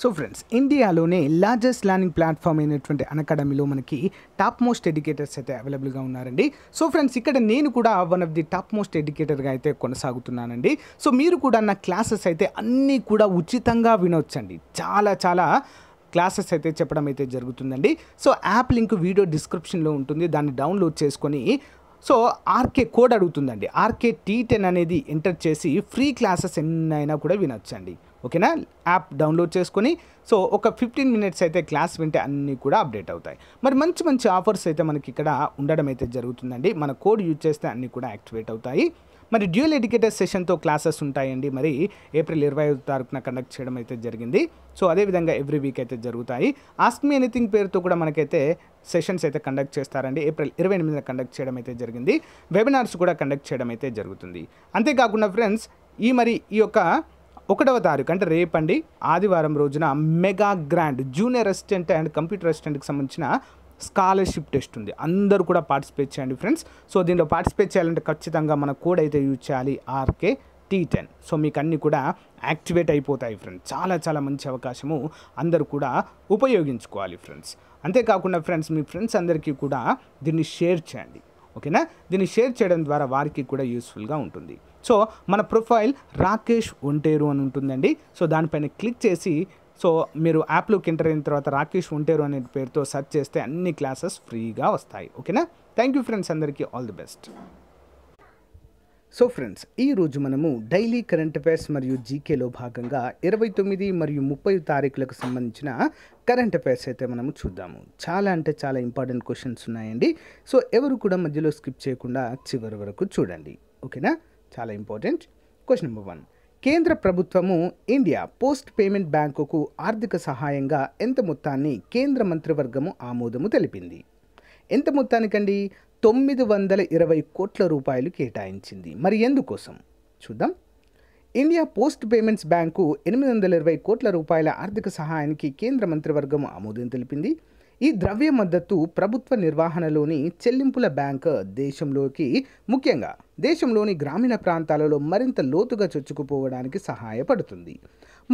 so friends ఇండియాలోనే largest learning platform అయినటువంటి అనకాడమీలో మనకి టాప్ మోస్ట్ ఎడ్యుకేటర్స్ అయితే అవైలబుల్గా ఉన్నారండి సో ఫ్రెండ్స్ ఇక్కడ నేను కూడా one of the top most ఎడ్యుకేటర్గా అయితే కొనసాగుతున్నానండి సో మీరు కూడా నా క్లాసెస్ అయితే అన్నీ కూడా ఉచితంగా వినొచ్చండి చాలా చాలా క్లాసెస్ అయితే చెప్పడం అయితే జరుగుతుందండి సో యాప్ లింక్ వీడియో డిస్క్రిప్షన్లో ఉంటుంది దాన్ని డౌన్లోడ్ చేసుకొని సో ఆర్కే కోడ్ అడుగుతుందండి ఆర్కే టీ టెన్ అనేది ఎంటర్ చేసి ఫ్రీ క్లాసెస్ ఎన్నైనా కూడా వినొచ్చండి ఓకేనా యాప్ డౌన్లోడ్ చేసుకొని సో ఒక ఫిఫ్టీన్ మినిట్స్ అయితే క్లాస్ వింటే అన్నీ కూడా అప్డేట్ అవుతాయి మరి మంచి మంచి ఆఫర్స్ అయితే మనకి ఇక్కడ ఉండడం అయితే జరుగుతుందండి మన కోడ్ యూజ్ చేస్తే అన్నీ కూడా యాక్టివేట్ అవుతాయి మరి డ్యూయల్ ఎడ్యుకేటర్ సెషన్తో క్లాసెస్ ఉంటాయండి మరి ఏప్రిల్ ఇరవై ఐదు తారీఖున కండక్ట్ చేయడం అయితే జరిగింది సో అదేవిధంగా ఎవ్రీ వీక్ అయితే జరుగుతాయి ఆస్క్ మీ ఎనీథింగ్ పేరుతో కూడా మనకైతే సెషన్స్ అయితే కండక్ట్ చేస్తారండి ఏప్రిల్ ఇరవై ఎనిమిదిన కండక్ట్ చేయడం అయితే జరిగింది వెబినార్స్ కూడా కండక్ట్ చేయడం అయితే జరుగుతుంది అంతేకాకుండా ఫ్రెండ్స్ ఈ మరి ఈ యొక్క ఒకటవ తారీఖు అంటే రేపండి ఆదివారం రోజున mega grand junior assistant and computer అసిస్టెంట్కి సంబంధించిన స్కాలర్షిప్ టెస్ట్ ఉంది అందరూ కూడా పార్టిసిపేట్ చేయండి ఫ్రెండ్స్ సో దీనిలో పార్టిసిపేట్ చేయాలంటే ఖచ్చితంగా మన కోడ్ అయితే యూజ్ చేయాలి ఆర్కే టీ టెన్ సో మీకు అన్నీ కూడా యాక్టివేట్ అయిపోతాయి ఫ్రెండ్స్ చాలా చాలా మంచి అవకాశము అందరూ కూడా ఉపయోగించుకోవాలి ఫ్రెండ్స్ అంతేకాకుండా ఫ్రెండ్స్ మీ ఫ్రెండ్స్ అందరికీ కూడా దీన్ని షేర్ చేయండి ఓకేనా దీన్ని షేర్ చేయడం ద్వారా వారికి కూడా యూస్ఫుల్గా ఉంటుంది సో మన ప్రొఫైల్ రాకేష్ ఒంటేరు అని ఉంటుందండి సో దానిపైన క్లిక్ చేసి సో మీరు యాప్లోకి ఎంటర్ అయిన తర్వాత రాకేష్ ఒంటేరు అనే పేరుతో సెర్చ్ చేస్తే అన్ని క్లాసెస్ ఫ్రీగా వస్తాయి ఓకేనా థ్యాంక్ యూ ఫ్రెండ్స్ అందరికీ all the best so friends ఈరోజు మనము డైలీ కరెంట్ అఫైర్స్ మరియు జీకేలో భాగంగా ఇరవై తొమ్మిది మరియు ముప్పై తారీఖులకు సంబంధించిన కరెంట్ అఫైర్స్ అయితే మనము చూద్దాము చాలా అంటే చాలా ఇంపార్టెంట్ క్వశ్చన్స్ ఉన్నాయండి సో ఎవరు కూడా మధ్యలో స్కిప్ చేయకుండా చివరి వరకు చూడండి ఓకేనా చాలా ఇంపార్టెంట్ క్వశ్చన్ నెంబర్ వన్ కేంద్ర ప్రభుత్వము ఇండియా పోస్ట్ పేమెంట్ బ్యాంకుకు ఆర్థిక సహాయంగా ఎంత మొత్తాన్ని కేంద్ర మంత్రివర్గము ఆమోదము తెలిపింది ఎంత మొత్తానికండి తొమ్మిది వందల ఇరవై కోట్ల రూపాయలు కేటాయించింది మరి ఎందుకోసం చూద్దాం ఇండియా పోస్ట్ పేమెంట్స్ బ్యాంకు ఎనిమిది వందల ఇరవై కోట్ల రూపాయల ఆర్థిక సహాయానికి కేంద్ర మంత్రివర్గం ఆమోదం తెలిపింది ఈ ద్రవ్య మద్దతు ప్రభుత్వ నిర్వహణలోని చెల్లింపుల బ్యాంక్ దేశంలోకి ముఖ్యంగా దేశంలోని గ్రామీణ ప్రాంతాలలో మరింత లోతుగా చొచ్చుకుపోవడానికి సహాయపడుతుంది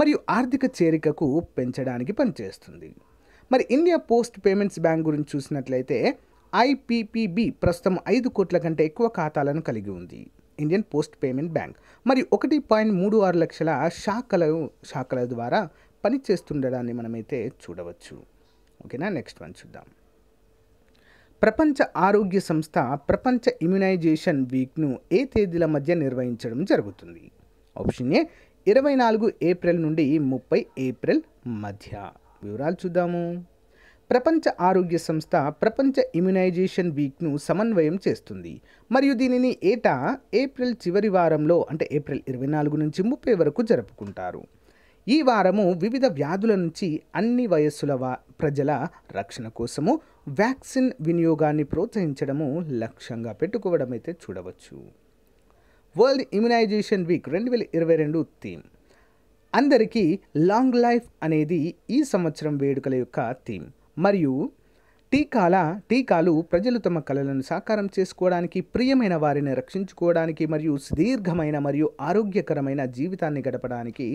మరియు ఆర్థిక చేరికకు పెంచడానికి పనిచేస్తుంది మరి ఇండియా పోస్ట్ పేమెంట్స్ బ్యాంక్ గురించి చూసినట్లయితే ఐపీపీబి ప్రస్తుతం ఐదు కోట్ల కంటే ఎక్కువ ఖాతాలను కలిగి ఉంది ఇండియన్ పోస్ట్ పేమెంట్ బ్యాంక్ మరియు ఒకటి పాయింట్ మూడు ఆరు లక్షల శాఖల శాఖల ద్వారా పనిచేస్తుండడాన్ని మనమైతే చూడవచ్చు ఓకేనా నెక్స్ట్ వన్ చూద్దాం ప్రపంచ ఆరోగ్య సంస్థ ప్రపంచ ఇమ్యునైజేషన్ వీక్ను ఏ తేదీల మధ్య నిర్వహించడం జరుగుతుంది ఆప్షన్ ఏ ఇరవై నాలుగు ఏప్రిల్ నుండి ముప్పై ఏప్రిల్ మధ్య వివరాలు చూద్దాము ప్రపంచ ఆరోగ్య సంస్థ ప్రపంచ ఇమ్యునైజేషన్ వీక్ను సమన్వయం చేస్తుంది మరియు దీనిని ఏటా ఏప్రిల్ చివరి వారంలో అంటే ఏప్రిల్ ఇరవై నాలుగు నుంచి ముప్పై వరకు జరుపుకుంటారు ఈ వారము వివిధ వ్యాధుల నుంచి అన్ని వయస్సుల ప్రజల రక్షణ కోసము వ్యాక్సిన్ వినియోగాన్ని ప్రోత్సహించడము లక్ష్యంగా పెట్టుకోవడం అయితే చూడవచ్చు వరల్డ్ ఇమ్యునైజేషన్ వీక్ రెండు వేల ఇరవై రెండు థీమ్ అందరికీ లాంగ్ లైఫ్ అనేది ఈ సంవత్సరం వేడుకల యొక్క థీమ్ మరియు టీకాల టీకాలు ప్రజలు తమ కళలను సాకారం చేసుకోవడానికి ప్రియమైన వారిని రక్షించుకోవడానికి మరియు సుదీర్ఘమైన మరియు ఆరోగ్యకరమైన జీవితాన్ని గడపడానికి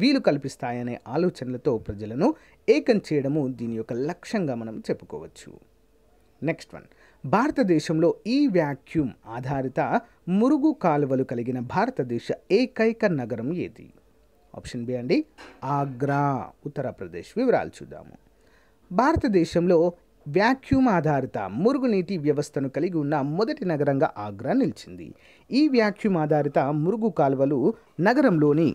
వీలు కల్పిస్తాయనే ఆలోచనలతో ప్రజలను ఏకం చేయడము దీని యొక్క లక్ష్యంగా మనం చెప్పుకోవచ్చు నెక్స్ట్ వన్ భారతదేశంలో ఈ వ్యాక్యూమ్ ఆధారిత మురుగు కాలువలు కలిగిన భారతదేశ ఏకైక నగరం ఏది ఆప్షన్ బి అండి ఆగ్రా ఉత్తరప్రదేశ్ వివరాలు చూద్దాము భారతదేశంలో వ్యాక్యూమ్ ఆధారిత మురుగునీటి వ్యవస్థను కలిగి ఉన్న మొదటి నగరంగా ఆగ్రా నిలిచింది ఈ వ్యాక్యూమ్ ఆధారిత మురుగు కాలువలు నగరంలోని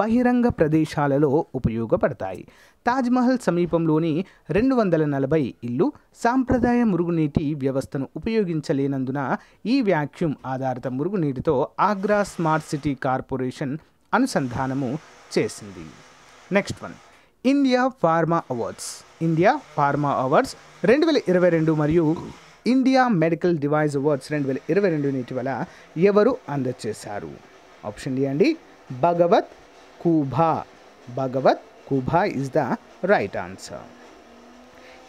బహిరంగ ప్రదేశాలలో ఉపయోగపడతాయి తాజ్మహల్ సమీపంలోని రెండు వందల నలభై ఇల్లు సాంప్రదాయ మురుగునీటి వ్యవస్థను ఉపయోగించలేనందున ఈ వ్యాక్యూమ్ ఆధారిత మురుగునీటితో ఆగ్రా స్మార్ట్ సిటీ కార్పొరేషన్ అనుసంధానము చేసింది next one India pharma awards India pharma awards రెండు వేల ఇరవై రెండు మరియు ఇండియా మెడికల్ డివైస్ అవార్డ్స్ రెండు వేల ఇరవై రెండు ఇటీవల ఎవరు అందజేశారు ఆప్షన్ డి అండి Bhagwanth Khuba Bhagwanth Khuba is the right answer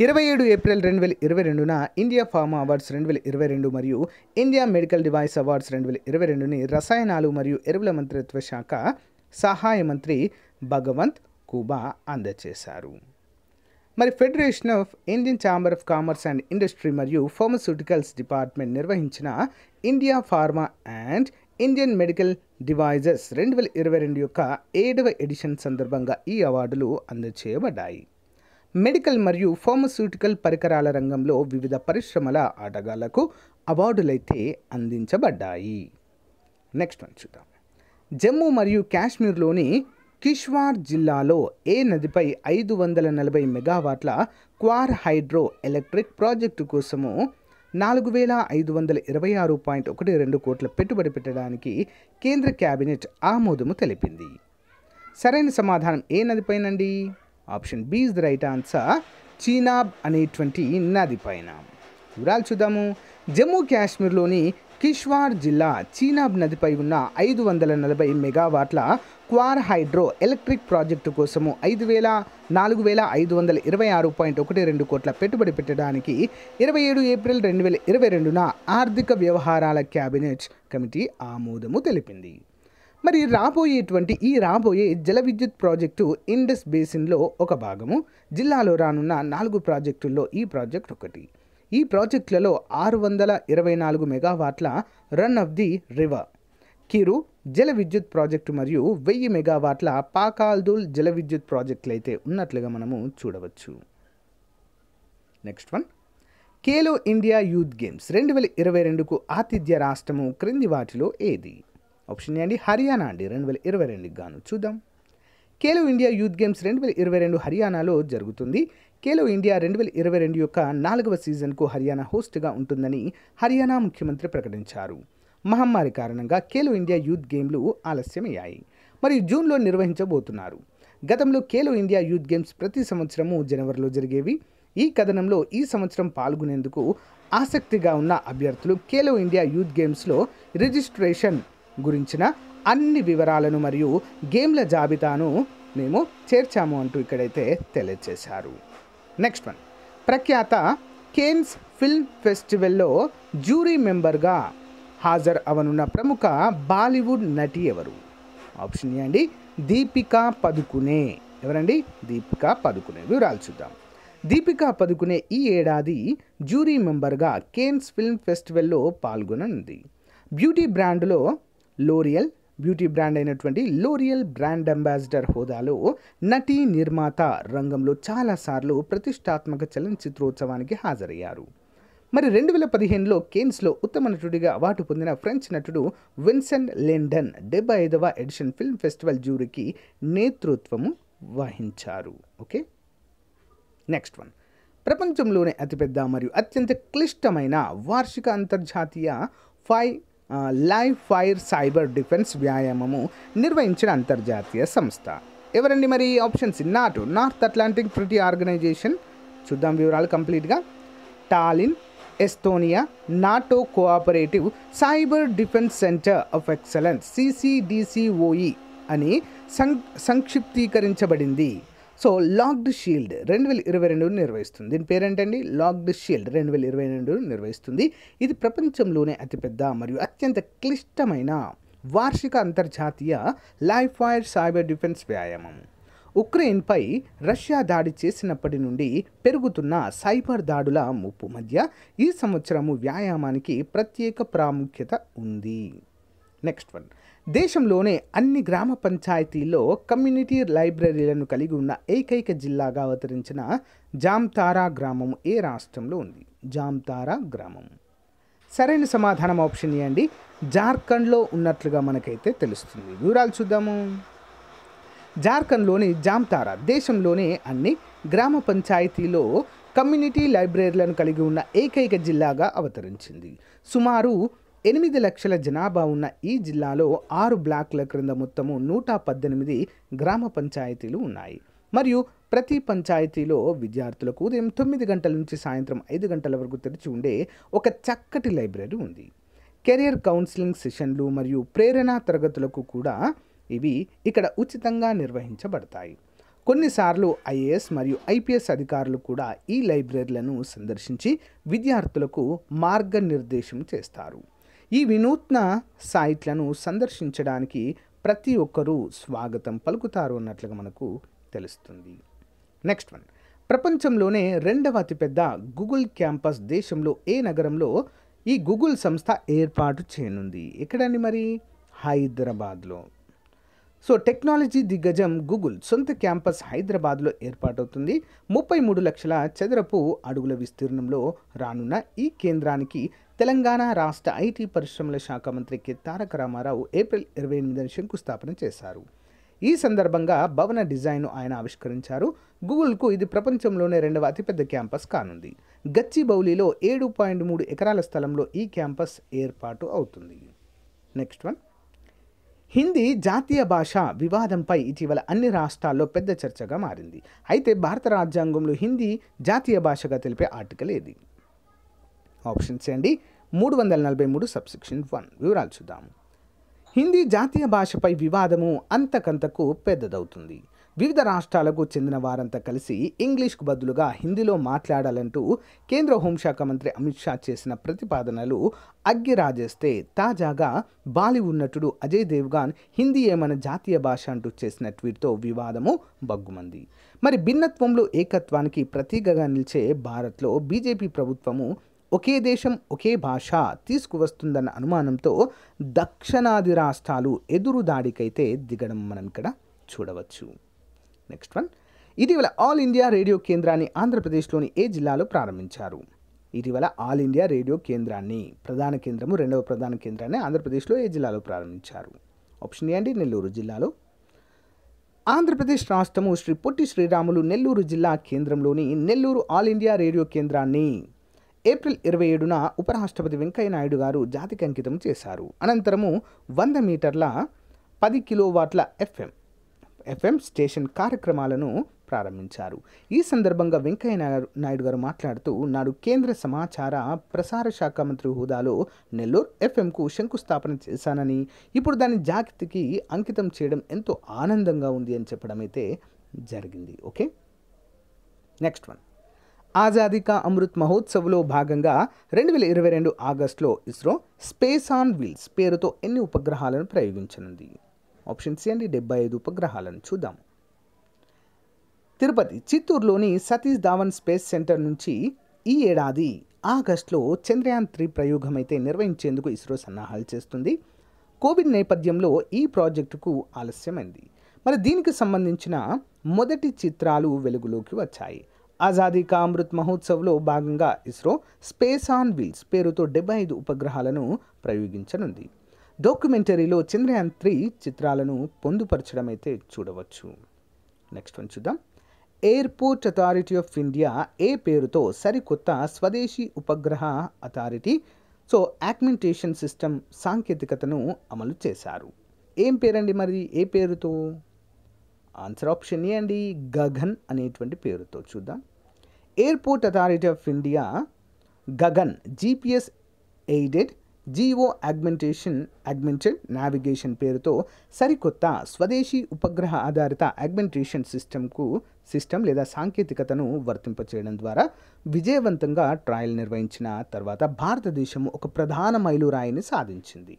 ఇరవై ఏడు ఏప్రిల్ రెండు వేల ఇరవై రెండున ఇండియా ఫార్మా అవార్డ్స్ రెండు వేల ఇరవై రెండు మరియు ఇండియా మెడికల్ డివైస్ అవార్డ్స్ రెండు వేల ఇరవై రెండుని రసాయనాలు మరియు ఎరువుల మంత్రిత్వ శాఖ సహాయ మంత్రి భగవంత్ కూబా అందజేశారు మరి federation of Indian chamber of commerce and industry మరియు ఫార్మస్యూటికల్స్ డిపార్ట్మెంట్ నిర్వహించిన India pharma and Indian medical devices రెండు వేల ఇరవై రెండు యొక్క ఏడవ ఎడిషన్ సందర్భంగా ఈ అవార్డులు అందజేయబడ్డాయి మెడికల్ మరియు ఫార్మస్యూటికల్ పరికరాల రంగంలో వివిధ పరిశ్రమల ఆటగాళ్లకు అవార్డులైతే అందించబడ్డాయి నెక్స్ట్ వన్ చూద్దాం జమ్మూ మరియు కాశ్మీర్లోని కిష్వార్ జిల్లాలో ఏ నదిపై ఐదు వందల నలభై మెగావాట్ల క్వార్ హైడ్రో ఎలక్ట్రిక్ ప్రాజెక్టు కోసము నాలుగు వేల ఐదు వందల ఇరవై ఆరు పాయింట్ ఒకటి రెండు కోట్ల పెట్టుబడి పెట్టడానికి కేంద్ర క్యాబినెట్ ఆమోదము తెలిపింది సరైన సమాధానం ఏ నదిపైనండి option B is the right answer Chenab అనేటువంటి నదిపైన వివరాలు చూద్దాము జమ్మూ కాశ్మీర్లోని కిష్వార్ జిల్లా చీనాబ్ నదిపై ఉన్న ఐదు వందల నలభై మెగావాట్ల క్వార్ హైడ్రో ఎలక్ట్రిక్ ప్రాజెక్టు కోసము ఐదు వేల నాలుగు వేల ఐదు వందల ఇరవై ఆరు పాయింట్ ఒకటి రెండు కోట్ల పెట్టుబడి పెట్టడానికి ఇరవై ఏడు ఏప్రిల్ రెండు వేల ఇరవై రెండున ఆర్థిక వ్యవహారాల క్యాబినెట్ కమిటీ ఆమోదము తెలిపింది మరి రాబోయేటువంటి ఈ రాబోయే జల విద్యుత్ ప్రాజెక్టు ఇండస్ బేసిన్లో ఒక భాగము జిల్లాలో రానున్న నాలుగు ప్రాజెక్టుల్లో ఈ ప్రాజెక్ట్ ఒకటి ఈ ప్రాజెక్టులలో ఆరు వందల ఇరవై నాలుగు మెగావాట్ల run of the river Kiru జల విద్యుత్ ప్రాజెక్టు మరియు వెయ్యి మెగావాట్ల పాకాల్దూల్ జల విద్యుత్ ప్రాజెక్టులు అయితే ఉన్నట్లుగా మనము చూడవచ్చు next one Khelo India youth games రెండు వేల ఇరవై రెండుకు ఆతిథ్య రాష్ట్రము క్రింది వాటిలో ఏది ఆప్షన్ ఏ అండి హర్యానా అండి రెండు వేల ఇరవై రెండుకి గాను చూద్దాం ఖేలో ఇండియా యూత్ గేమ్స్ రెండు వేల ఇరవై రెండు హర్యానాలో జరుగుతుంది ఖేలో ఇండియా రెండు వేల ఇరవై రెండు యొక్క నాలుగవ సీజన్కు హర్యానా హోస్ట్గా ఉంటుందని హర్యానా ముఖ్యమంత్రి ప్రకటించారు మహమ్మారి కారణంగా ఖేలో ఇండియా యూత్ గేమ్లు ఆలస్యమయ్యాయి మరియు జూన్లో నిర్వహించబోతున్నారు గతంలో ఖేలో ఇండియా యూత్ గేమ్స్ ప్రతి సంవత్సరము జనవరిలో జరిగేవి ఈ కథనంలో ఈ సంవత్సరం పాల్గొనేందుకు ఆసక్తిగా ఉన్న అభ్యర్థులు ఖేలో ఇండియా యూత్ గేమ్స్లో రిజిస్ట్రేషన్ గురించిన అన్ని వివరాలను మరియు గేమ్ల జాబితాను మేము చేర్చాము అంటూ ఇక్కడైతే తెలియజేశారు నెక్స్ట్ వన్ ప్రఖ్యాత కేన్స్ ఫిల్మ్ ఫెస్టివల్లో జ్యూరీ మెంబర్గా హాజరు అవనున్న ప్రముఖ బాలీవుడ్ నటి ఎవరు ఆప్షన్ ఇవ్వండి దీపికా పదుకునే ఎవరండి దీపికా పదుకునే వివరాలు చూద్దాం దీపికా పదుకునే ఈ ఏడాది జ్యూరీ మెంబర్గా కేన్స్ ఫిల్మ్ ఫెస్టివల్లో పాల్గొననుంది బ్యూటీ బ్రాండ్లో లోరియల్ బ్యూటీ బ్రాండ్ అయినటువంటి లోరియల్ బ్రాండ్ అంబాసిడర్ హోదాలో నటి నిర్మాత రంగంలో చాలాసార్లు ప్రతిష్టాత్మక చలనచిత్రోత్సవానికి హాజరయ్యారు మరి రెండు వేల పదిహేనులో కేన్స్లో ఉత్తమ నటుడిగా అవార్డు పొందిన ఫ్రెంచ్ నటుడు విన్సన్ లెండన్ డెబ్బై ఐదవ ఎడిషన్ ఫిల్మ్ ఫెస్టివల్ జ్యూరీకి నేతృత్వము వహించారు ఓకే నెక్స్ట్ వన్ ప్రపంచంలోనే అతిపెద్ద మరియు అత్యంత క్లిష్టమైన వార్షిక అంతర్జాతీయ five live fire cyber defence వ్యాయామము నిర్వహించిన అంతర్జాతీయ సంస్థ ఎవరండి మరి ఆప్షన్స్ నాటు నార్త్ అట్లాంటిక్ ట్రిటీ ఆర్గనైజేషన్ చూద్దాం వివరాలు కంప్లీట్గా Tallinn Estonia NATO cooperative cyber defence centre of excellence CCDCOE అని సం సంక్షిప్తీకరించబడింది సో లాక్డ్ షీల్డ్ రెండు వేల ఇరవై రెండు నిర్వహిస్తుంది దీని పేరేంటండి లాక్డ్ షీల్డ్ రెండు వేల ఇరవై రెండు నిర్వహిస్తుంది ఇది ప్రపంచంలోనే అతిపెద్ద మరియు అత్యంత క్లిష్టమైన వార్షిక అంతర్జాతీయ లైఫ్ ఫైర్ సైబర్ డిఫెన్స్ వ్యాయామం ఉక్రెయిన్పై రష్యా దాడి చేసినప్పటి నుండి పెరుగుతున్న సైబర్ దాడుల ముప్పు మధ్య ఈ సంవత్సరము వ్యాయామానికి ప్రత్యేక ప్రాముఖ్యత ఉంది నెక్స్ట్ వన్ దేశంలోనే అన్ని గ్రామ పంచాయతీల్లో కమ్యూనిటీ లైబ్రరీలను కలిగి ఉన్న ఏకైక జిల్లాగా అవతరించిన జామ్తారా గ్రామం ఏ రాష్ట్రంలో ఉంది జామ్తారా గ్రామం సరైన సమాధానం ఆప్షన్ ఇవ్వండి జార్ఖండ్లో ఉన్నట్లుగా మనకైతే తెలుస్తుంది వివరాలు చూద్దాము జార్ఖండ్లోని జామ్తారా దేశంలోనే అన్ని గ్రామ పంచాయతీలో కమ్యూనిటీ లైబ్రరీలను కలిగి ఉన్న ఏకైక జిల్లాగా అవతరించింది సుమారు ఎనిమిది లక్షల జనాభా ఉన్న ఈ జిల్లాలో ఆరు బ్లాక్ల క్రింద మొత్తము నూట పద్దెనిమిది గ్రామ పంచాయతీలు ఉన్నాయి మరియు ప్రతి పంచాయతీలో విద్యార్థులకు ఉదయం తొమ్మిది గంటల నుంచి సాయంత్రం ఐదు గంటల వరకు తెరిచి ఉండే ఒక చక్కటి లైబ్రరీ ఉంది కెరియర్ కౌన్సిలింగ్ సెషన్లు మరియు ప్రేరణ తరగతులకు కూడా ఇవి ఇక్కడ ఉచితంగా నిర్వహించబడతాయి కొన్నిసార్లు ఐఏఎస్ మరియు ఐపీఎస్ అధికారులు కూడా ఈ లైబ్రరీలను సందర్శించి విద్యార్థులకు మార్గనిర్దేశం చేస్తారు ఈ వినూత్న సైట్లను సందర్శించడానికి ప్రతి ఒక్కరూ స్వాగతం పలుకుతారు అన్నట్లుగా మనకు తెలుస్తుంది నెక్స్ట్ వన్ ప్రపంచంలోనే రెండవ అతిపెద్ద గూగుల్ క్యాంపస్ దేశంలో ఏ నగరంలో ఈ గూగుల్ సంస్థ ఏర్పాటు చేయనుంది ఎక్కడండి మరి హైదరాబాద్లో సో టెక్నాలజీ దిగ్గజం గూగుల్ సొంత క్యాంపస్ హైదరాబాద్లో ఏర్పాటవుతుంది ముప్పై మూడు లక్షల చదరపు అడుగుల విస్తీర్ణంలో రానున్న ఈ కేంద్రానికి తెలంగాణ రాష్ట్ర ఐటీ పరిశ్రమల శాఖ మంత్రి కె తారక రామారావు ఏప్రిల్ ఇరవై ఎనిమిదిని శంకుస్థాపన చేశారు ఈ సందర్భంగా భవన డిజైన్ను ఆయన ఆవిష్కరించారు గూగుల్కు ఇది ప్రపంచంలోనే రెండవ అతిపెద్ద క్యాంపస్ కానుంది గచ్చిబౌలిలో ఏడు పాయింట్ మూడు ఎకరాల స్థలంలో ఈ క్యాంపస్ ఏర్పాటు అవుతుంది నెక్స్ట్ వన్ హిందీ జాతీయ భాష వివాదంపై ఇటీవల అన్ని రాష్ట్రాల్లో పెద్ద చర్చగా మారింది అయితే భారత రాజ్యాంగంలో హిందీ జాతీయ భాషగా తెలిపే ఆర్టికల్ ఏది ఆప్షన్ చేయండి మూడు వందల నలభై మూడు సబ్సెక్షన్ వన్ వివరాలు చూద్దాం హిందీ జాతీయ భాషపై వివాదము అంతకంతకు పెద్దదవుతుంది వివిధ రాష్ట్రాలకు చెందిన వారంతా కలిసి ఇంగ్లీష్కు బదులుగా హిందీలో మాట్లాడాలంటూ కేంద్ర హోంశాఖ మంత్రి అమిత్ షా చేసిన ప్రతిపాదనలు అగ్గిరాజేస్తే తాజాగా బాలీవుడ్ నటుడు అజయ్ దేవ్గాన్ హిందీ ఏమన జాతీయ భాష అంటూ చేసిన ట్వీట్తో వివాదము బగ్గుమంది మరి భిన్నత్వంలో ఏకత్వానికి ప్రతీకగా నిలిచే భారత్లో బీజేపీ ప్రభుత్వము ఒకే దేశం ఒకే భాష తీసుకువస్తుందన్న అనుమానంతో దక్షిణాది రాష్ట్రాలు ఎదురు దాడికైతే దిగడం మనం ఇక్కడ చూడవచ్చు నెక్స్ట్ వన్ ఇటీవల ఆల్ ఇండియా రేడియో కేంద్రాన్ని ఆంధ్రప్రదేశ్లోని ఏ జిల్లాలో ప్రారంభించారు ఇటీవల ఆల్ ఇండియా రేడియో కేంద్రాన్ని ప్రధాన కేంద్రము రెండవ ప్రధాన కేంద్రాన్ని ఆంధ్రప్రదేశ్లో ఏ జిల్లాలో ప్రారంభించారు ఆప్షన్ ఏ అండి నెల్లూరు జిల్లాలో ఆంధ్రప్రదేశ్ రాష్ట్రము శ్రీ పొట్టి శ్రీరాములు నెల్లూరు జిల్లా కేంద్రంలోని నెల్లూరు ఆల్ ఇండియా రేడియో కేంద్రాన్ని ఏప్రిల్ ఇరవై ఏడున ఉపరాష్ట్రపతి వెంకయ్యనాయుడు గారు జాతికి అంకితం చేశారు అనంతరము వంద మీటర్ల పది కిలోవాట్ల ఎఫ్ఎం ఎఫ్ఎం స్టేషన్ కార్యక్రమాలను ప్రారంభించారు ఈ సందర్భంగా వెంకయ్య నాయుడు గారు మాట్లాడుతూ నాడు కేంద్ర సమాచార ప్రసార శాఖ మంత్రి హోదాలో నెల్లూరు ఎఫ్ఎంకు శంకుస్థాపన చేశానని ఇప్పుడు దాని జాగ్రత్తకి అంకితం చేయడం ఎంతో ఆనందంగా ఉంది అని చెప్పడం అయితే జరిగింది ఓకే నెక్స్ట్ వన్ ఆజాదీ కా అమృత్ మహోత్సవ్లో భాగంగా రెండు వేల ఇరవై రెండు ఆగస్టులో ఇస్రో స్పేస్ ఆన్ వీల్స్ పేరుతో ఎన్ని ఉపగ్రహాలను ప్రయోగించనుంది ఆప్షన్ సి అండి డెబ్బై ఐదు ఉపగ్రహాలను చూద్దాం తిరుపతి చిత్తూరులోని సతీష్ ధావన్ స్పేస్ సెంటర్ నుంచి ఈ ఏడాది ఆగస్టులో చంద్రయాన్ త్రీ ప్రయోగం అయితే నిర్వహించేందుకు ఇస్రో సన్నాహాలు చేస్తుంది కోవిడ్ నేపథ్యంలో ఈ ప్రాజెక్టుకు ఆలస్యమైంది మరి దీనికి సంబంధించిన మొదటి చిత్రాలు వెలుగులోకి వచ్చాయి ఆజాదీ కా అమృత్ మహోత్సవ్లో భాగంగా ఇస్రో స్పేస్ ఆన్ వీల్స్ పేరుతో డెబ్బై ఐదు ఉపగ్రహాలను ప్రయోగించనుంది డాక్యుమెంటరీలో చంద్రయాన్ త్రీ చిత్రాలను పొందుపరచడమైతే చూడవచ్చు నెక్స్ట్ వన్ చూద్దాం ఎయిర్పోర్ట్ అథారిటీ ఆఫ్ ఇండియా ఏ పేరుతో సరికొత్త స్వదేశీ ఉపగ్రహ అథారిటీ సో యాక్మెంటేషన్ సిస్టమ్ సాంకేతికతను అమలు చేశారు ఏం పేరండి మరి ఏ పేరుతో ఆన్సర్ ఆప్షన్ ఏ అండి గగన్ అనేటువంటి పేరుతో చూద్దాం airport authority of India Gagan GPS aided GEO augmentation augmented navigation పేరుతో సరికొత్త స్వదేశీ ఉపగ్రహ ఆధారిత అగ్మెంటేషన్ సిస్టమ్కు సిస్టమ్ లేదా సాంకేతికతను వర్తింపచేయడం ద్వారా విజయవంతంగా ట్రయల్ నిర్వహించిన తర్వాత భారతదేశం ఒక ప్రధాన మైలురాయిని సాధించింది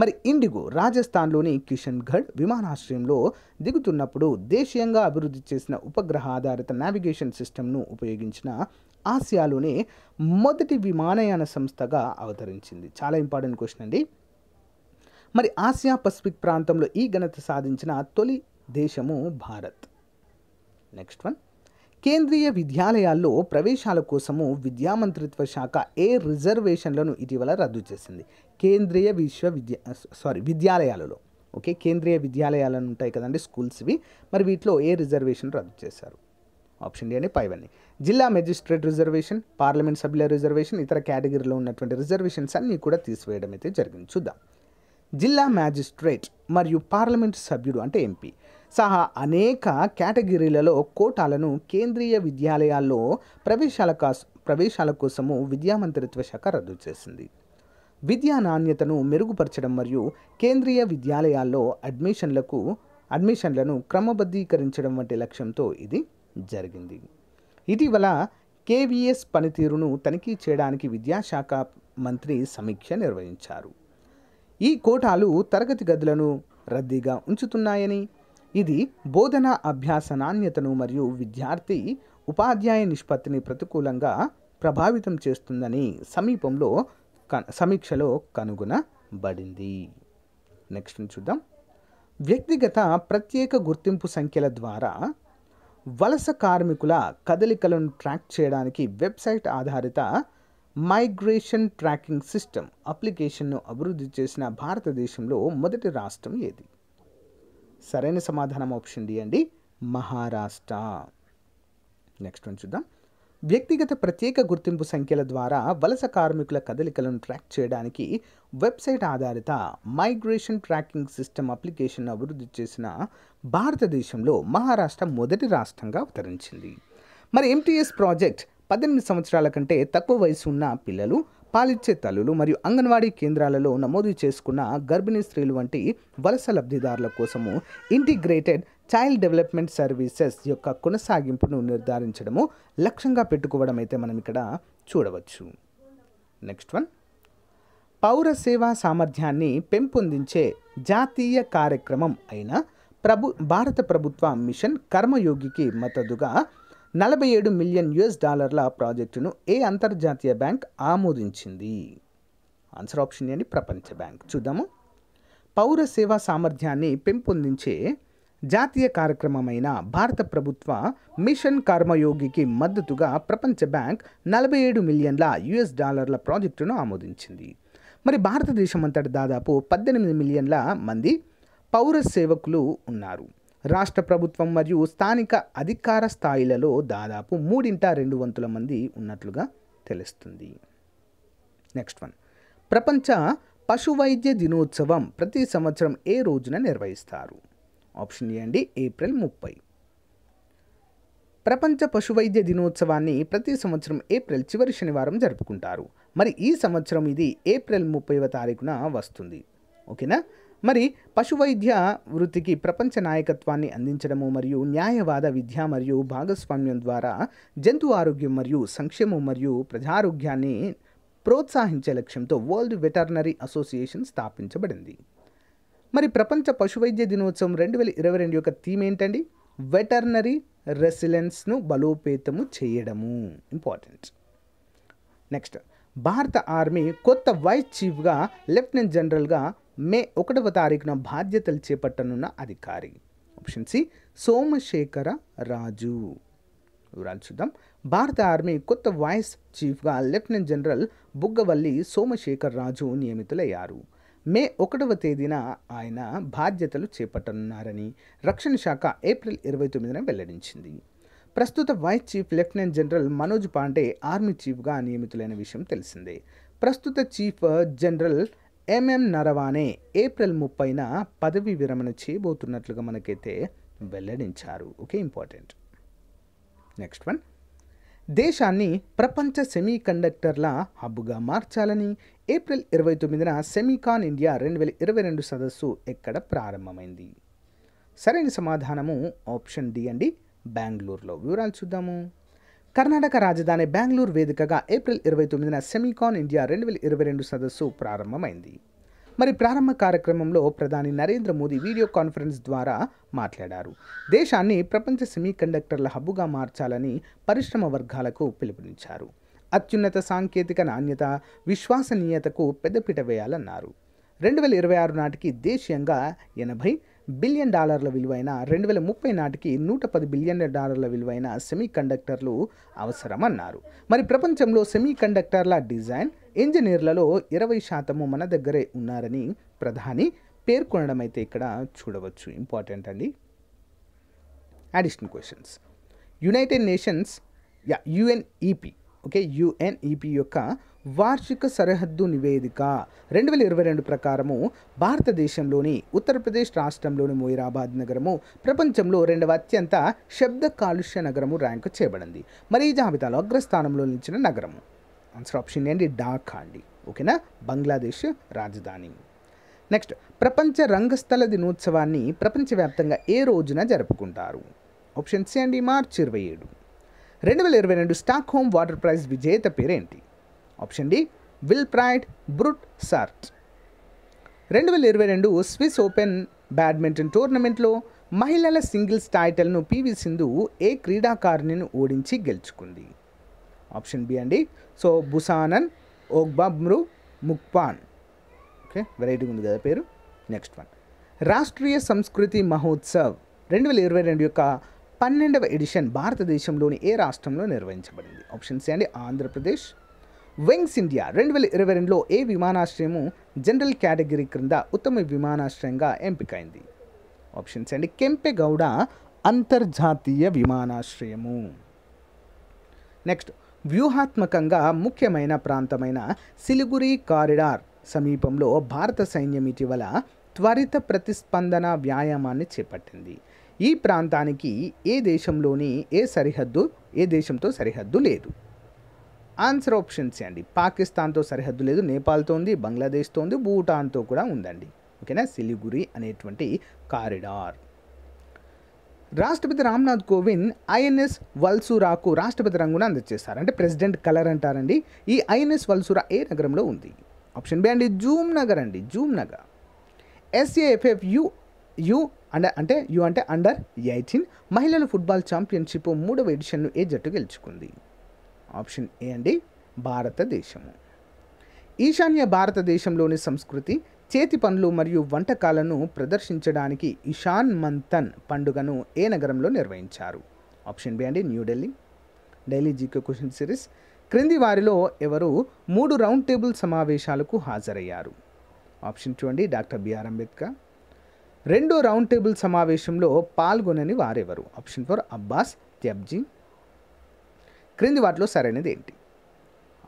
మరి ఇండిగో రాజస్థాన్లోని కిషన్గఢ్ విమానాశ్రయంలో దిగుతున్నప్పుడు దేశీయంగా అభివృద్ధి చేసిన ఉపగ్రహ ఆధారిత నావిగేషన్ సిస్టమ్ను ఉపయోగించిన ఆసియాలోనే మొదటి విమానయాన సంస్థగా అవతరించింది చాలా ఇంపార్టెంట్ క్వశ్చన్ అండి మరి ఆసియా పసిఫిక్ ప్రాంతంలో ఈ ఘనత సాధించిన తొలి దేశము భారత్ నెక్స్ట్ వన్ కేంద్రీయ విద్యాలయాల్లో ప్రవేశాల కోసము విద్యా మంత్రిత్వ శాఖ ఏ రిజర్వేషన్లను ఇటీవల రద్దు చేసింది కేంద్రీయ విశ్వవిద్య సారీ విద్యాలయాలలో ఓకే కేంద్రీయ విద్యాలయాలను ఉంటాయి కదండి స్కూల్స్వి మరి వీటిలో ఏ రిజర్వేషన్ రద్దు చేశారు ఆప్షన్ డి అని పైవన్ని జిల్లా మెజిస్ట్రేట్ రిజర్వేషన్ పార్లమెంట్ సభ్యుల రిజర్వేషన్ ఇతర కేటగిరీలో ఉన్నటువంటి రిజర్వేషన్స్ అన్నీ కూడా తీసివేయడం అయితే జరిగింది చూద్దాం జిల్లా మ్యాజిస్ట్రేట్ మరియు పార్లమెంట్ సభ్యుడు అంటే ఎంపీ సహా అనేక కేటగిరీలలో కోటాలను కేంద్రీయ విద్యాలయాల్లో ప్రవేశాల ప్రవేశాల కోసము విద్యా మంత్రిత్వ శాఖ రద్దు చేసింది విద్యా నాణ్యతను మెరుగుపరచడం మరియు కేంద్రీయ విద్యాలయాల్లో అడ్మిషన్లకు అడ్మిషన్లను క్రమబద్ధీకరించడం వంటి లక్ష్యంతో ఇది జరిగింది ఇటీవల కేవీఎస్ పనితీరును తనిఖీ చేయడానికి విద్యాశాఖ మంత్రి సమీక్ష నిర్వహించారు ఈ కోటాలు తరగతి గదులను రద్దీగా ఉంచుతున్నాయని ఇది బోధన అభ్యాస నాణ్యతను మరియు విద్యార్థి ఉపాధ్యాయ నిష్పత్తిని ప్రతికూలంగా ప్రభావితం చేస్తుందని సమీపంలో సమీక్షలో కనుగొనబడింది నెక్స్ట్ చూద్దాం వ్యక్తిగత ప్రత్యేక గుర్తింపు సంఖ్యల ద్వారా వలస కార్మికుల కదలికలను ట్రాక్ చేయడానికి వెబ్సైట్ ఆధారిత మైగ్రేషన్ ట్రాకింగ్ సిస్టమ్ అప్లికేషన్ను అభివృద్ధి చేసిన భారతదేశంలో మొదటి రాష్ట్రం ఏది సరైన సమాధానం ఆప్షన్ డి అండి మహారాష్ట్ర నెక్స్ట్ వన్ చూద్దాం వ్యక్తిగత ప్రత్యేక గుర్తింపు సంఖ్యల ద్వారా వలస కార్మికుల కదలికలను ట్రాక్ చేయడానికి వెబ్సైట్ ఆధారిత మైగ్రేషన్ ట్రాకింగ్ సిస్టమ్ అప్లికేషన్ అభివృద్ధి చేసిన భారతదేశంలో మహారాష్ట్ర మొదటి రాష్ట్రంగా అవతరించింది మరి ఎంటీఎస్ ప్రాజెక్ట్ పద్దెనిమిది సంవత్సరాల కంటే తక్కువ వయసు ఉన్న పిల్లలు పాలిచ్చే తల్లులు మరియు అంగన్వాడీ కేంద్రాలలో నమోదు చేసుకున్న గర్భిణీ స్త్రీలు వంటి వలస లబ్ధిదారుల కోసము ఇంటిగ్రేటెడ్ చైల్డ్ డెవలప్మెంట్ సర్వీసెస్ యొక్క కొనసాగింపును నిర్ధారించడము లక్ష్యంగా పెట్టుకోవడం అయితే మనం ఇక్కడ చూడవచ్చు నెక్స్ట్ వన్ పౌర సేవా సామర్థ్యాన్ని పెంపొందించే జాతీయ కార్యక్రమం అయిన ప్రభు భారత ప్రభుత్వ మిషన్ కర్మయోగికి మద్దతుగా నలభై ఏడు మిలియన్ యుఎస్ డాలర్ల ప్రాజెక్టును ఏ అంతర్జాతీయ బ్యాంక్ ఆమోదించింది ఆన్సర్ ఆప్షన్ ఏంటి ప్రపంచ బ్యాంక్ చూద్దాము పౌర సేవా సామర్థ్యాన్ని పెంపొందించే జాతీయ కార్యక్రమమైన భారత ప్రభుత్వ మిషన్ కర్మయోగికి మద్దతుగా ప్రపంచ బ్యాంక్ నలభై ఏడు మిలియన్ల యుఎస్ డాలర్ల ప్రాజెక్టును ఆమోదించింది మరి భారతదేశం అంతటి దాదాపు పద్దెనిమిది మిలియన్ల మంది పౌర సేవకులు ఉన్నారు రాష్ట్ర ప్రభుత్వం మరియు స్థానిక అధికార స్థాయిలలో దాదాపు మూడింట రెండు వంతుల మంది ఉన్నట్లుగా తెలుస్తుంది నెక్స్ట్ వన్ ప్రపంచ పశువైద్య దినోత్సవం ప్రతి సంవత్సరం ఏ రోజున నిర్వహిస్తారు ఆప్షన్ ఏ అండి ఏప్రిల్ ముప్పై ప్రపంచ పశువైద్య దినోత్సవాన్ని ప్రతి సంవత్సరం ఏప్రిల్ చివరి శనివారం జరుపుకుంటారు మరి ఈ సంవత్సరం ఇది ఏప్రిల్ ముప్పైవ తారీఖున వస్తుంది ఓకేనా మరి పశువైద్య వృత్తికి ప్రపంచ నాయకత్వాన్ని అందించడము మరియు న్యాయవాద విద్య మరియు భాగస్వామ్యం ద్వారా జంతు ఆరోగ్యం మరియు సంక్షేమం మరియు ప్రజారోగ్యాన్ని ప్రోత్సహించే లక్ష్యంతో వరల్డ్ వెటర్నరీ అసోసియేషన్ స్థాపించబడింది మరి ప్రపంచ పశువైద్య దినోత్సవం రెండు వేల ఇరవై రెండు యొక్క థీమ్ ఏంటండి వెటర్నరీ రెసిలెన్స్ను బలోపేతము చేయడము ఇంపార్టెంట్ నెక్స్ట్ భారత ఆర్మీ కొత్త వైస్ చీఫ్గా లెఫ్టినెంట్ జనరల్గా మే ఒకటవ తారీఖున బాధ్యతలు చేపట్టనున్న అధికారి ఆప్షన్ సి సోమశేఖర రాజు వివరాలు చూద్దాం భారత ఆర్మీ కొత్త వైస్ చీఫ్గా లెఫ్టినెంట్ జనరల్ బుగ్గవల్లి సోమశేఖర్ రాజు నియమితులయ్యారు మే ఒకటవ తేదీన ఆయన బాధ్యతలు చేపట్టనున్నారని రక్షణ శాఖ ఏప్రిల్ ఇరవై తొమ్మిదిన వెల్లడించింది ప్రస్తుత vice chief lieutenant general Manoj Pande army చీఫ్గా నియమితులైన విషయం తెలిసిందే ప్రస్తుత chief general MM Naravane April ముప్పైన పదవి విరమణ చేయబోతున్నట్లుగా మనకైతే వెల్లడించారు ఓకే ఇంపార్టెంట్ నెక్స్ట్ వన్ దేశాన్ని ప్రపంచ సెమీ కండక్టర్ల హబ్బుగా మార్చాలని ఏప్రిల్ ఇరవై తొమ్మిదిన సెమీకాన్ ఇండియా రెండు వేల ఇరవై రెండు సదస్సు ఎక్కడ ప్రారంభమైంది సరైన సమాధానము ఆప్షన్ డి అండి బెంగళూరులో వివరాలు చూద్దాము కర్ణాటక రాజధాని బెంగళూరు వేదికగా ఏప్రిల్ ఇరవై తొమ్మిదిన సెమికాన్ ఇండియా రెండు వేల ఇరవై రెండు సదస్సు ప్రారంభమైంది మరి ప్రారంభ కార్యక్రమంలో ప్రధాని నరేంద్ర మోదీ వీడియో కాన్ఫరెన్స్ ద్వారా మాట్లాడారు దేశాన్ని ప్రపంచ సెమీకండక్టర్ల హబ్బుగా మార్చాలని పరిశ్రమ వర్గాలకు పిలుపునిచ్చారు అత్యున్నత సాంకేతిక నాణ్యత విశ్వసనీయతకు పెద్దపీట వేయాలన్నారు రెండు వేల ఇరవై ఆరు నాటికి దేశీయంగా ఎనభై బిలియన్ డాలర్ల విలువైన రెండు వేల ముప్పై నాటికి నూట పది బిలియన్ డాలర్ల విలువైన సెమీ కండక్టర్లు అవసరమన్నారు మరి ప్రపంచంలో సెమీ కండక్టర్ల డిజైన్ ఇంజనీర్లలో ఇరవై శాతము మన దగ్గరే ఉన్నారని ప్రధాని పేర్కొనడం అయితే ఇక్కడ చూడవచ్చు ఇంపార్టెంట్ అండి అడిషనల్ క్వశ్చన్స్ యునైటెడ్ నేషన్స్ యా యుఎన్ఈపి ఓకే యుఎన్ఈపి యొక్క వార్షిక సరిహద్దు నివేదిక రెండు వేల ఇరవై రెండు ప్రకారము భారతదేశంలోని ఉత్తరప్రదేశ్ రాష్ట్రంలోని మొయిరాబాద్ నగరము ప్రపంచంలో రెండవ అత్యంత శబ్ద కాలుష్య నగరము ర్యాంకు చేయబడింది మరి ఈ జాబితాలో అగ్రస్థానంలో నిలిచిన నగరము ఆన్సర్ ఆప్షన్ ఏంటి ఢాకా అండి ఓకేనా బంగ్లాదేశ్ రాజధాని నెక్స్ట్ ప్రపంచ రంగస్థల దినోత్సవాన్ని ప్రపంచవ్యాప్తంగా ఏ రోజున జరుపుకుంటారు ఆప్షన్ సి అండి మార్చి ఇరవై ఏడు రెండు వేల ఇరవై రెండు స్టాక్ హోమ్ వాటర్ ప్రైజ్ విజేత పేరేంటి ఆప్షన్ డి విల్ ప్రైడ్ బ్రూట్ సార్ట్ రెండు వేల ఇరవై రెండు స్విస్ ఓపెన్ బ్యాడ్మింటన్ టోర్నమెంట్లో మహిళల సింగిల్స్ టైటిల్ను పివి సింధు ఏ క్రీడాకారిణిని ఓడించి గెలుచుకుంది ఆప్షన్ బి అండి సో బుసానన్ ఓగ్బాబ్మ్రు ముక్పాన్ ఓకే వెరైటీగా ఉంది కదా పేరు నెక్స్ట్ వన్ రాష్ట్రీయ సంస్కృతి మహోత్సవ్ రెండు వేల ఇరవై రెండు యొక్క పన్నెండవ ఎడిషన్ భారతదేశంలోని ఏ రాష్ట్రంలో నిర్వహించబడింది ఆప్షన్ సి అండి ఆంధ్రప్రదేశ్ వింగ్స్ ఇండియా రెండు వేల ఇరవై రెండులో ఏ విమానాశ్రయము జనరల్ కేటగిరీ క్రింద ఉత్తమ విమానాశ్రయంగా ఎంపికైంది ఆప్షన్స్ అండి కెంపెగౌడ అంతర్జాతీయ విమానాశ్రయము నెక్స్ట్ వ్యూహాత్మకంగా ముఖ్యమైన ప్రాంతమైన సిలిగురి కారిడార్ సమీపంలో భారత సైన్యం ఇటీవల త్వరిత ప్రతిస్పందన వ్యాయామాన్ని చేపట్టింది ఈ ప్రాంతానికి ఏ దేశంలోని ఏ సరిహద్దు ఏ దేశంతో సరిహద్దు లేదు ఆన్సర్ ఆప్షన్స్ అండి పాకిస్తాన్తో సరిహద్దు లేదు నేపాల్తో ఉంది బంగ్లాదేశ్తో ఉంది భూటాన్తో కూడా ఉందండి ఓకేనా సిలిగురి అనేటువంటి కారిడార్ రాష్ట్రపతి రామ్నాథ్ కోవింద్ ఐఎన్ఎస్ వల్సురాకు రాష్ట్రపతి రంగును అందజేస్తారు అంటే ప్రెసిడెంట్ కలర్ అంటారండి ఈ ఐఎన్ఎస్ వల్సురా ఏ నగరంలో ఉంది ఆప్షన్ బి అండి జూమ్ నగర్ అండి Jamnagar SAFF U U under అంటే యు అంటే అండర్ ఎయిటీన్ మహిళల ఫుట్బాల్ ఛాంపియన్షిప్ మూడవ ఎడిషన్ను ఏ జట్టు గెలుచుకుంది ఆప్షన్ ఏ అండి భారతదేశము ఈశాన్య భారతదేశంలోని సంస్కృతి చేతి పనులు మరియు వంటకాలను ప్రదర్శించడానికి ఇషాన్ మంతన్ పండుగను ఏ నగరంలో నిర్వహించారు ఆప్షన్ బి అండి New Delhi Delhi GK question series క్రింది వారిలో ఎవరు మూడు రౌండ్ టేబుల్ సమావేశాలకు హాజరయ్యారు ఆప్షన్ చూడండి డాక్టర్ బిఆర్ అంబేద్కర్ రెండో రౌండ్ టేబుల్ సమావేశంలో పాల్గొనని వారెవరు ఆప్షన్ ఫోర్ అబ్బాస్ త్యబ్జీ క్రింది వాటిలో సరైనది ఏంటి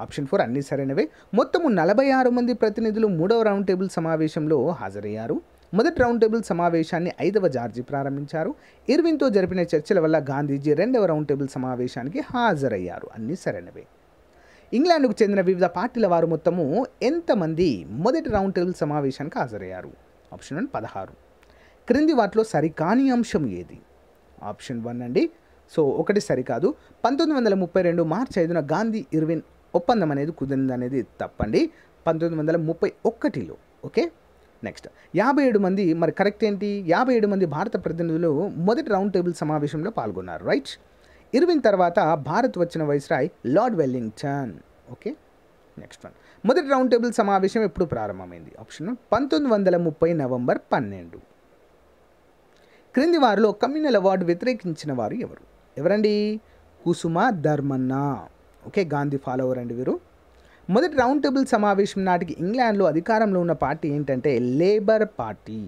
ఆప్షన్ ఫోర్ అన్ని సరైనవే మొత్తము నలభై ఆరు మంది ప్రతినిధులు మూడవ రౌండ్ టేబుల్ సమావేశంలో హాజరయ్యారు మొదటి రౌండ్ టేబుల్ సమావేశాన్ని ఐదవ జార్జి ప్రారంభించారు ఇర్విన్తో జరిపిన చర్చల వల్ల గాంధీజీ రెండవ రౌండ్ టేబుల్ సమావేశానికి హాజరయ్యారు అన్నీ సరైనవే ఇంగ్లాండ్కు చెందిన వివిధ పార్టీల వారు మొత్తము ఎంతమంది మొదటి రౌండ్ టేబుల్ సమావేశానికి హాజరయ్యారు ఆప్షన్ వన్ పదహారు క్రింది వాటిలో సరికాని అంశం ఏది ఆప్షన్ వన్ అండి సో ఒకటి సరికాదు పంతొమ్మిది వందల ముప్పై రెండు మార్చి ఐదున గాంధీ ఇర్విన్ ఒప్పందం అనేది కుదిరింది అనేది తప్పండి పంతొమ్మిది వందల ముప్పై ఒక్కటిలో ఓకే నెక్స్ట్ యాభై ఏడు మంది మరి కరెక్ట్ ఏంటి యాభై ఏడు మంది భారత ప్రతినిధులు మొదటి రౌండ్ టేబుల్ సమావేశంలో పాల్గొన్నారు రైట్ ఇర్విన్ తర్వాత భారత్ వచ్చిన viceroy lord Wellington okay next one మొదటి రౌండ్ టేబుల్ సమావేశం ఎప్పుడు ప్రారంభమైంది ఆప్షన్ పంతొమ్మిది వందల ముప్పై నవంబర్ పన్నెండు క్రింది వారిలో కమ్యూనల్ అవార్డు వ్యతిరేకించిన వారు ఎవరు ఎవరండి కుసుమ ధర్మన్న ఓకే గాంధీ ఫాలోవర్ అండి వీరు మొదటి రౌండ్ టేబుల్ సమావేశం నాటికి ఇంగ్లాండ్లో అధికారంలో ఉన్న పార్టీ ఏంటంటే లేబర్ పార్టీ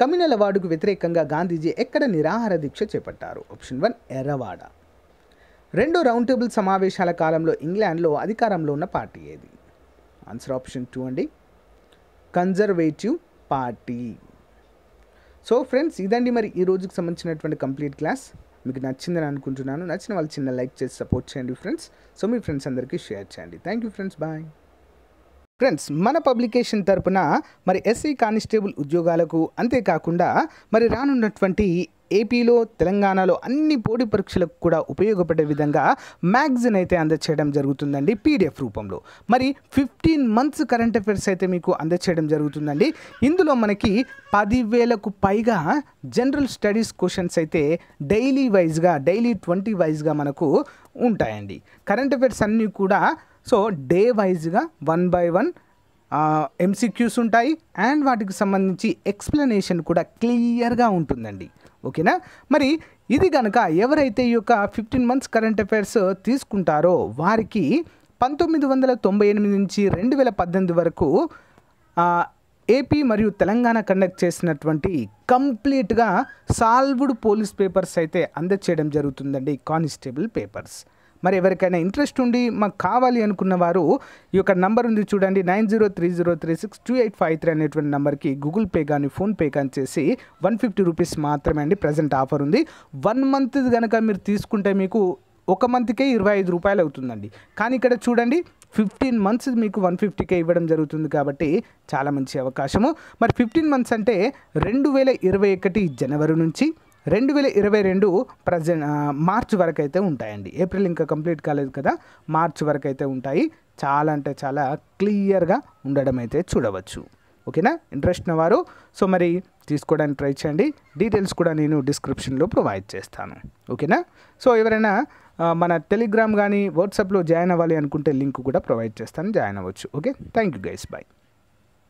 కమ్యూనల్ అవార్డుకు వ్యతిరేకంగా గాంధీజీ ఎక్కడ నిరాహార దీక్ష చేపట్టారు ఆప్షన్ వన్ ఎర్రవాడ రెండో రౌండ్ టేబుల్ సమావేశాల కాలంలో ఇంగ్లాండ్లో అధికారంలో ఉన్న పార్టీ ఏది ఆన్సర్ ఆప్షన్ టూ అండి కన్జర్వేటివ్ పార్టీ సో ఫ్రెండ్స్ ఇదండి మరి ఈ రోజుకి సంబంధించినటువంటి కంప్లీట్ క్లాస్ మీకు నచ్చిందని అనుకుంటున్నాను నచ్చిన వాళ్ళు చిన్న లైక్ చేసి సపోర్ట్ చేయండి ఫ్రెండ్స్ సో మీ ఫ్రెండ్స్ అందరికీ షేర్ చేయండి thank you friends bye friends మన పబ్లికేషన్ తరపున మరి ఎస్సీ కానిస్టేబుల్ ఉద్యోగాలకు అంతేకాకుండా మరి రానున్నటువంటి ఏపీలో తెలంగాణలో అన్ని పోటీ పరీక్షలకు కూడా ఉపయోగపడే విధంగా మ్యాగజైన్ అయితే అందచేయడం జరుగుతుందండి పీడిఎఫ్ రూపంలో మరి ఫిఫ్టీన్ మంత్స్ కరెంట్ అఫైర్స్ అయితే మీకు అందచేయడం జరుగుతుందండి ఇందులో మనకి పదివేలకు పైగా జనరల్ స్టడీస్ క్వశ్చన్స్ అయితే డైలీ వైజ్గా డైలీ ట్వంటీ వైజ్గా మనకు ఉంటాయండి కరెంట్ అఫైర్స్ అన్నీ కూడా సో డే వైజ్గా వన్ బై వన్ ఎంసీక్యూస్ ఉంటాయి అండ్ వాటికి సంబంధించి ఎక్స్ప్లెనేషన్ కూడా క్లియర్గా ఉంటుందండి ఓకేనా మరి ఇది కనుక ఎవరైతే ఈ యొక్క ఫిఫ్టీన్ మంత్స్ కరెంట్ అఫైర్స్ తీసుకుంటారో వారికి పంతొమ్మిది వందల తొంభై ఎనిమిది నుంచి రెండు వేల పద్దెనిమిది వరకు ఏపీ మరియు తెలంగాణ కండక్ట్ చేసినటువంటి కంప్లీట్గా సాల్వ్డ్ పోలీస్ పేపర్స్ అయితే అందచేయడం జరుగుతుందండి కానిస్టేబుల్ పేపర్స్ మరి ఎవరికైనా ఇంట్రెస్ట్ ఉండి మాకు కావాలి అనుకున్న వారు ఈ యొక్క నంబర్ ఉంది చూడండి nine zero three zero three six two eight five three అనేటువంటి నెంబర్కి గూగుల్ పే కానీ ఫోన్పే కానీ చేసి వన్ ఫిఫ్టీ రూపీస్ మాత్రమే అండి ప్రజెంట్ ఆఫర్ ఉంది వన్ మంత్ కనుక మీరు తీసుకుంటే మీకు ఒక మంత్కే ఇరవై ఐదు రూపాయలు అవుతుందండి కానీ ఇక్కడ చూడండి ఫిఫ్టీన్ మంత్స్ మీకు వన్ ఫిఫ్టీకే ఇవ్వడం జరుగుతుంది కాబట్టి చాలా మంచి అవకాశము మరి ఫిఫ్టీన్ మంత్స్ అంటే రెండు వేల ఇరవై ఒకటి జనవరి నుంచి రెండు వేల ఇరవై రెండు ప్రజెంట్ మార్చ్ వరకు అయితే ఉంటాయండి ఏప్రిల్ ఇంకా కంప్లీట్ కాలేదు కదా మార్చ్ వరకు అయితే ఉంటాయి చాలా అంటే చాలా క్లియర్గా ఉండడం అయితే చూడవచ్చు ఓకేనా ఇంట్రెస్ట్ ఉన్నవారు సో మరి తీసుకోవడానికి ట్రై చేయండి డీటెయిల్స్ కూడా నేను డిస్క్రిప్షన్లో ప్రొవైడ్ చేస్తాను ఓకేనా సో ఎవరైనా మన టెలిగ్రామ్ కానీ వాట్సాప్లో జాయిన్ అవ్వాలి అనుకుంటే లింక్ కూడా ప్రొవైడ్ చేస్తాను జాయిన్ అవ్వచ్చు okay thank you guys bye